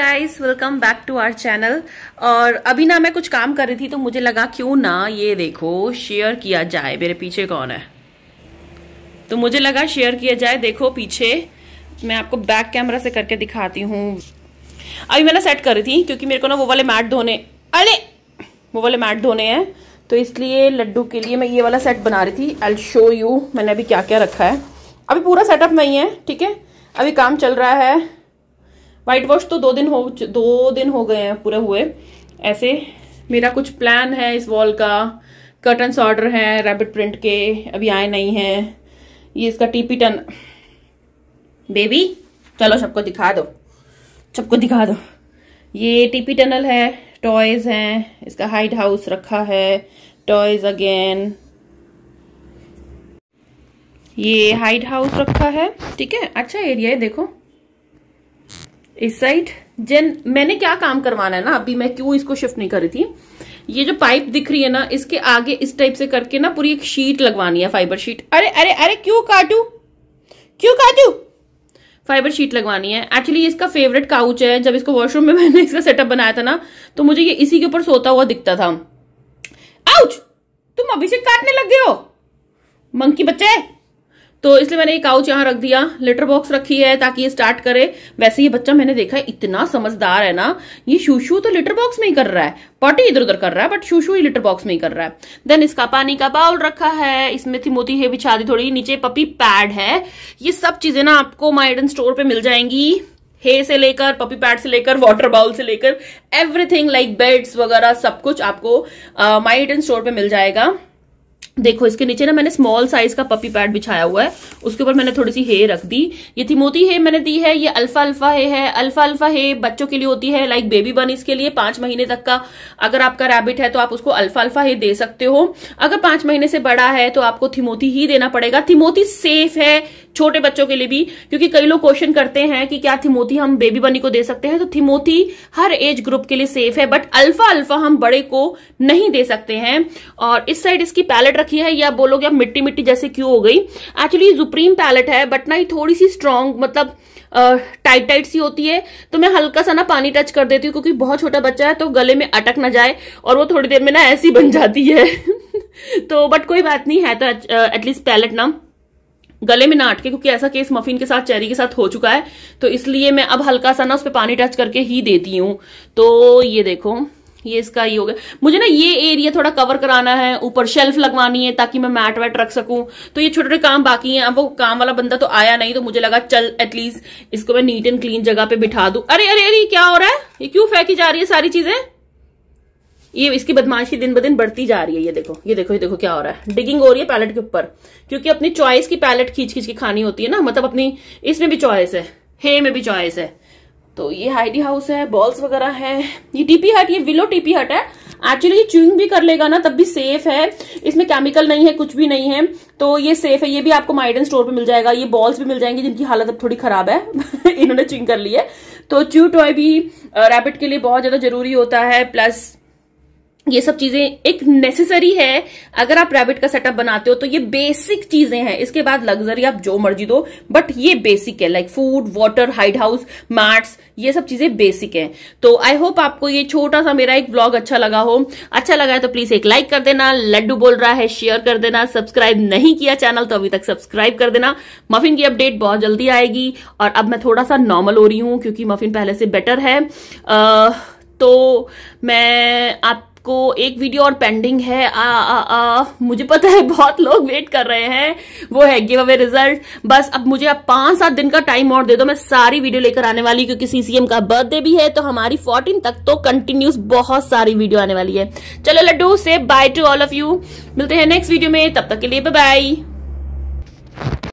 guys welcome back to our channel और अभी ना मैं कुछ काम कर रही थी तो मुझे लगा क्यों ना ये देखो शेयर किया जाए मेरे पीछे कौन है तो मुझे लगा शेयर किया जाए देखो पीछे मैं आपको बैक कैमरा से करके दिखाती हूँ अभी मैं ना सेट कर रही थी क्योंकि मेरे को ना वो वाले मैट धोने अरे वो वाले मैट धोने हैं तो इसलिए लड्डू के लिए मैं ये वाला सेट बना रही थी आई शो यू मैंने अभी क्या क्या रखा है अभी पूरा सेटअप नहीं है ठीक है अभी काम चल रहा है वाइट वॉश तो दो दिन हो दो दिन हो गए हैं पूरे हुए ऐसे मेरा कुछ प्लान है इस वॉल का कर्टन्स ऑर्डर हैं रैबिट प्रिंट के अभी आए नहीं हैं ये इसका टीपी टन बेबी चलो सबको दिखा दो सबको दिखा दो ये टीपी टनल है टॉयज हैं इसका हाइड हाउस रखा है टॉयज अगेन ये हाइड हाउस रखा है ठीक है अच्छा एरिया है देखो इस साइड जेन मैंने क्या काम करवाना है ना अभी मैं क्यों इसको शिफ्ट नहीं कर रही थी ये जो पाइप दिख रही है ना इसके आगे इस टाइप से करके ना पूरी एक शीट लगवानी है फाइबर शीट अरे अरे अरे क्यों काटू क्यों काटू फाइबर शीट लगवानी है एक्चुअली इसका फेवरेट काउच है जब इसको वॉशरूम में मैंने इसका सेटअप बनाया था ना तो मुझे ये इसी के ऊपर सोता हुआ दिखता था आउच तुम अभी से काटने लग गए हो मंकी बच्चे तो इसलिए मैंने ये काउच यहाँ रख दिया लेटर बॉक्स रखी है ताकि ये स्टार्ट करे वैसे ये बच्चा मैंने देखा है इतना समझदार है ना ये शूशू तो लेटर बॉक्स में ही कर रहा है पॉटी इधर उधर कर रहा है बट शूशू ही लेटर बॉक्स में ही कर रहा है देन इसका पानी का बाउल रखा है इसमें थी मोती है बिछा दी थोड़ी नीचे पपी पैड है ये सब चीजें ना आपको माइडन स्टोर पर मिल जाएंगी हे से लेकर पपी पैड से लेकर वाटर बाउल से लेकर एवरीथिंग लाइक बेड्स वगैरह सब कुछ आपको माइडन स्टोर पर मिल जाएगा देखो इसके नीचे ना मैंने स्मॉल साइज का पपी पैड बिछाया हुआ है उसके ऊपर मैंने थोड़ी सी हे रख दी ये थिमोती हे मैंने दी है ये अल्फा अल्फा हे है अल्फा अल्फा हे बच्चों के लिए होती है लाइक बेबी बन इसके लिए पांच महीने तक का अगर आपका रैबिट है तो आप उसको अल्फा अल्फा हे दे सकते हो अगर पांच महीने से बड़ा है तो आपको थिमोती ही देना पड़ेगा थिमोती सेफ है छोटे बच्चों के लिए भी क्योंकि कई लोग क्वेश्चन करते हैं कि क्या थिमोथी हम बेबी बनी को दे सकते हैं तो थिमोथी हर एज ग्रुप के लिए सेफ है बट अल्फा अल्फा हम बड़े को नहीं दे सकते हैं और इस साइड इसकी पैलेट रखी है या बोलोगे आप मिट्टी मिट्टी जैसे क्यों हो गई एक्चुअली जुप्रीम पैलेट है बट ना ये थोड़ी सी स्ट्रांग मतलब टाइट टाइट सी होती है तो मैं हल्का सा ना पानी टच कर देती हूँ क्योंकि बहुत छोटा बच्चा है तो गले में अटक ना जाए और वो थोड़ी देर में ना ऐसी बन जाती है तो बट कोई बात नहीं है तो एटलीस्ट पैलेट ना गले में ना अटके क्योंकि ऐसा केस मफिन के साथ चेरी के साथ हो चुका है तो इसलिए मैं अब हल्का सा ना उस पर पानी टच करके ही देती हूँ तो ये देखो ये इसका ये हो गया मुझे ना ये एरिया थोड़ा कवर कराना है ऊपर शेल्फ लगवानी है ताकि मैं मैट वैट रख सकूं तो ये छोटे छोटे काम बाकी हैं अब वो काम वाला बंदा तो आया नहीं तो मुझे लगा चल एटलीस्ट इसको मैं नीट एंड क्लीन जगह पे बिठा दूं अरे अरे अरे क्या हो रहा है ये क्यों फेंकी जा रही है सारी चीजें ये इसकी बदमाशी दिन ब दिन बढ़ती जा रही है ये देखो ये देखो ये देखो क्या हो रहा है डिगिंग हो रही है पैलेट के ऊपर क्योंकि अपनी चॉइस की पैलेट खींच खींच के खानी होती है ना मतलब अपनी इसमें भी चॉइस है हे में भी चॉइस है तो ये हाइडी हाउस है बॉल्स वगैरह है ये टीपी हट ये विलो टीपी हट है एक्चुअली ये च्यूइंग भी कर लेगा ना तब भी सेफ है इसमें केमिकल नहीं है कुछ भी नहीं है तो ये सेफ है ये भी आपको माइडन स्टोर पे मिल जाएगा ये बॉल्स भी मिल जाएंगे जिनकी हालत अब थोड़ी खराब है इन्होंने च्यूइंग कर ली है तो च्यू टॉय भी रैबिट के लिए बहुत ज्यादा जरूरी होता है प्लस ये सब चीजें एक नेसेसरी है अगर आप प्राइवेट का सेटअप बनाते हो तो ये बेसिक चीजें हैं इसके बाद लग्जरी आप जो मर्जी दो बट ये बेसिक है like food water hide house mats ये सब चीजें बेसिक हैं तो आई होप आपको ये छोटा सा मेरा एक ब्लॉग अच्छा लगा हो अच्छा लगा है तो प्लीज एक लाइक कर देना लड्डू बोल रहा है शेयर कर देना सब्सक्राइब नहीं किया चैनल तो अभी तक सब्सक्राइब कर देना मफिन की अपडेट बहुत जल्दी आएगी और अब मैं थोड़ा सा नॉर्मल हो रही हूं क्योंकि मफिन पहले से बेटर है तो मैं आप को एक वीडियो और पेंडिंग है आ, आ, आ, मुझे पता है बहुत लोग वेट कर रहे हैं वो है गिव अवे रिजल्ट बस अब मुझे आप पांच सात दिन का टाइम और दे दो मैं सारी वीडियो लेकर आने वाली क्योंकि सीसीएम का बर्थडे भी है तो हमारी फोर्टीन तक तो कंटिन्यूस बहुत सारी वीडियो आने वाली है चलो लड्डू से bye to all of you मिलते हैं नेक्स्ट वीडियो में तब तक के लिए बाय